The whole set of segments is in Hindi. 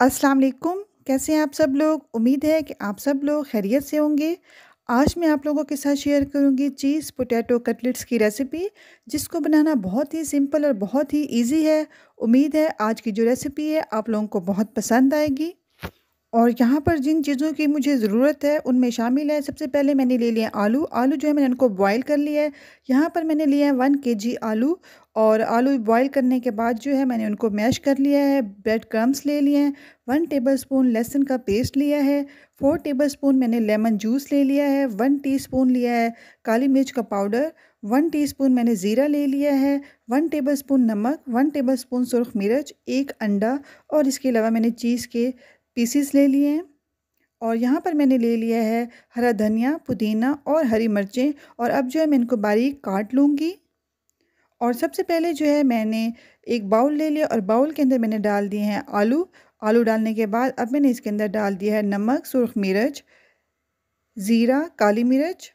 अस्सलाम वालेकुम कैसे हैं आप सब लोग उम्मीद है कि आप सब लोग खैरियत से होंगे आज मैं आप लोगों के साथ शेयर करूंगी चीज़ पोटैटो कटलेट्स की रेसिपी जिसको बनाना बहुत ही सिंपल और बहुत ही इजी है उम्मीद है आज की जो रेसिपी है आप लोगों को बहुत पसंद आएगी और यहाँ पर जिन चीज़ों की मुझे ज़रूरत है उनमें शामिल है सबसे पहले मैंने ले लिया आलू आलू जो है मैंने उनको बॉईल कर लिया है यहाँ पर मैंने लिया है वन के जी आलू और आलू बॉईल करने के बाद जो है मैंने उनको मैश कर लिया है ब्रेड क्रम्स ले लिए हैं वन टेबल स्पून लहसुन का पेस्ट लिया है फोर टेबल स्पून मैंने लेमन जूस ले लिया है वन स्पून लिया है काली मिर्च का पाउडर वन स्पून मैंने ज़ीरा ले लिया है वन टेबल स्पून नमक वन टेबल स्पून सुरख मिर्च एक अंडा और इसके अलावा मैंने चीज़ के पीसीस ले लिए हैं और यहाँ पर मैंने ले लिया है हरा धनिया पुदीना और हरी मिर्चें और अब जो है मैं इनको बारीक काट लूँगी और सबसे पहले जो है मैंने एक बाउल ले लिया और बाउल के अंदर मैंने डाल दिए हैं आलू आलू डालने के बाद अब मैंने इसके अंदर डाल दिया है नमक सुरख मिर्च ज़ीरा काली मिर्च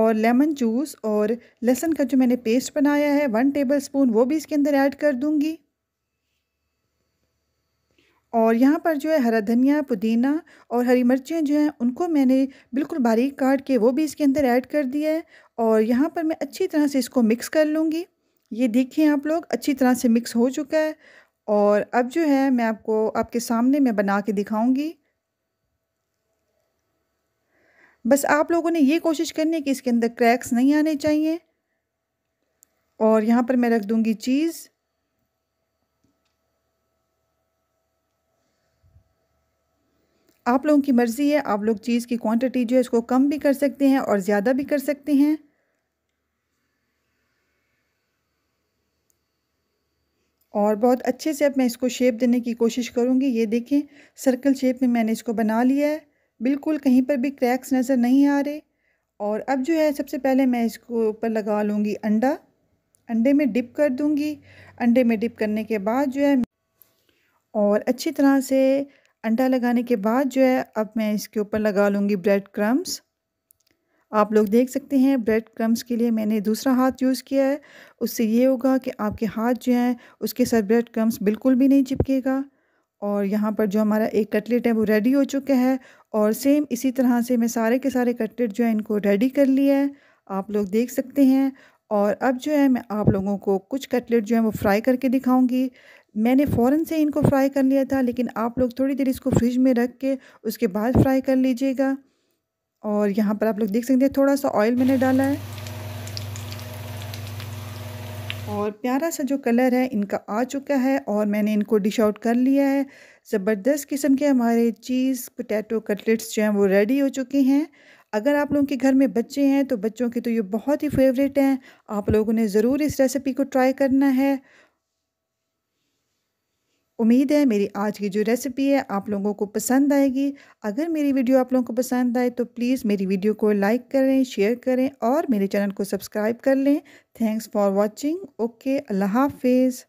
और लेमन जूस और लहसुन का जो मैंने पेस्ट बनाया है वन टेबल स्पून वो भी इसके अंदर ऐड कर दूँगी और यहाँ पर जो है हरा धनिया पुदीना और हरी मिर्चियाँ जो हैं उनको मैंने बिल्कुल बारीक काट के वो भी इसके अंदर ऐड कर दिया है और यहाँ पर मैं अच्छी तरह से इसको मिक्स कर लूँगी ये देखें आप लोग अच्छी तरह से मिक्स हो चुका है और अब जो है मैं आपको आपके सामने मैं बना के दिखाऊँगी बस आप लोगों ने ये कोशिश करनी है कि इसके अंदर क्रैक्स नहीं आने चाहिए और यहाँ पर मैं रख दूँगी चीज़ आप लोगों की मर्ज़ी है आप लोग चीज़ की क्वांटिटी जो है इसको कम भी कर सकते हैं और ज़्यादा भी कर सकते हैं और बहुत अच्छे से अब मैं इसको शेप देने की कोशिश करूँगी ये देखें सर्कल शेप में मैंने इसको बना लिया है बिल्कुल कहीं पर भी क्रैक्स नज़र नहीं आ रहे और अब जो है सबसे पहले मैं इसको ऊपर लगा लूँगी अंडा अंडे में डिप कर दूँगी अंडे में डिप करने के बाद जो है और अच्छी तरह से अंडा लगाने के बाद जो है अब मैं इसके ऊपर लगा लूँगी ब्रेड क्रम्स आप लोग देख सकते हैं ब्रेड क्रम्स के लिए मैंने दूसरा हाथ यूज़ किया है उससे ये होगा कि आपके हाथ जो हैं उसके साथ ब्रेड क्रम्स बिल्कुल भी नहीं चिपकेगा और यहाँ पर जो हमारा एक कटलेट है वो रेडी हो चुका है और सेम इसी तरह से मैं सारे के सारे कटलेट जो है इनको रेडी कर लिया है आप लोग देख सकते हैं और अब जो है मैं आप लोगों को कुछ कटलेट जो है वो फ्राई करके दिखाऊंगी मैंने फ़ौरन से इनको फ्राई कर लिया था लेकिन आप लोग थोड़ी देर इसको फ्रिज में रख के उसके बाद फ्राई कर लीजिएगा और यहाँ पर आप लोग देख सकते हैं थोड़ा सा ऑयल मैंने डाला है और प्यारा सा जो कलर है इनका आ चुका है और मैंने इनको डिश आउट कर लिया है ज़बरदस्त किस्म के हमारे चीज़ पोटैटो कटलेट्स जो हैं वो रेडी हो चुके हैं अगर आप लोगों के घर में बच्चे हैं तो बच्चों के तो ये बहुत ही फेवरेट हैं आप लोगों ने ज़रूर इस रेसिपी को ट्राई करना है उम्मीद है मेरी आज की जो रेसिपी है आप लोगों को पसंद आएगी अगर मेरी वीडियो आप लोगों को पसंद आए तो प्लीज़ मेरी वीडियो को लाइक करें शेयर करें और मेरे चैनल को सब्सक्राइब कर लें थैंक्स फॉर वॉचिंग ओके अल्लाह हाफिज़